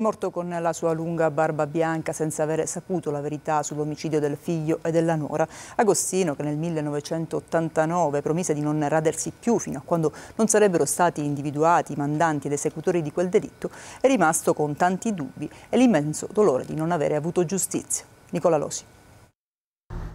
Morto con la sua lunga barba bianca senza avere saputo la verità sull'omicidio del figlio e della nuora, Agostino, che nel 1989 promise di non radersi più fino a quando non sarebbero stati individuati i mandanti ed esecutori di quel delitto, è rimasto con tanti dubbi e l'immenso dolore di non avere avuto giustizia. Nicola Losi.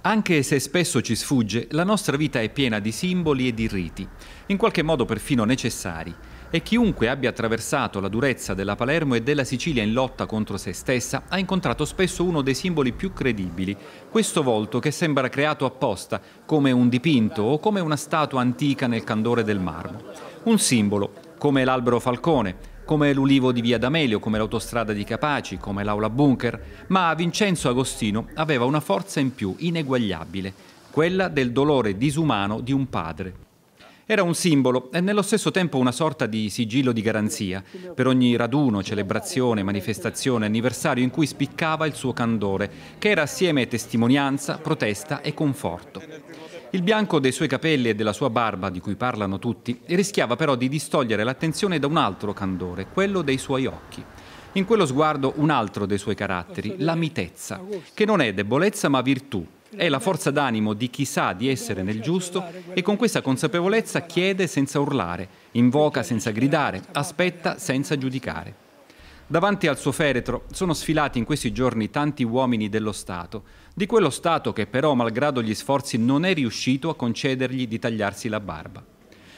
Anche se spesso ci sfugge, la nostra vita è piena di simboli e di riti, in qualche modo perfino necessari. E chiunque abbia attraversato la durezza della Palermo e della Sicilia in lotta contro se stessa ha incontrato spesso uno dei simboli più credibili, questo volto che sembra creato apposta, come un dipinto o come una statua antica nel candore del marmo. Un simbolo, come l'albero falcone, come l'ulivo di Via D'Amelio, come l'autostrada di Capaci, come l'aula bunker, ma Vincenzo Agostino aveva una forza in più ineguagliabile, quella del dolore disumano di un padre. Era un simbolo e nello stesso tempo una sorta di sigillo di garanzia per ogni raduno, celebrazione, manifestazione, anniversario in cui spiccava il suo candore, che era assieme testimonianza, protesta e conforto. Il bianco dei suoi capelli e della sua barba, di cui parlano tutti, rischiava però di distogliere l'attenzione da un altro candore, quello dei suoi occhi. In quello sguardo un altro dei suoi caratteri, la mitezza, che non è debolezza ma virtù, è la forza d'animo di chi sa di essere nel giusto e con questa consapevolezza chiede senza urlare, invoca senza gridare, aspetta senza giudicare. Davanti al suo feretro sono sfilati in questi giorni tanti uomini dello Stato, di quello Stato che però, malgrado gli sforzi, non è riuscito a concedergli di tagliarsi la barba.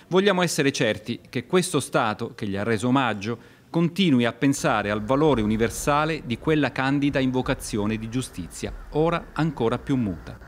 Vogliamo essere certi che questo Stato, che gli ha reso omaggio, continui a pensare al valore universale di quella candida invocazione di giustizia, ora ancora più muta.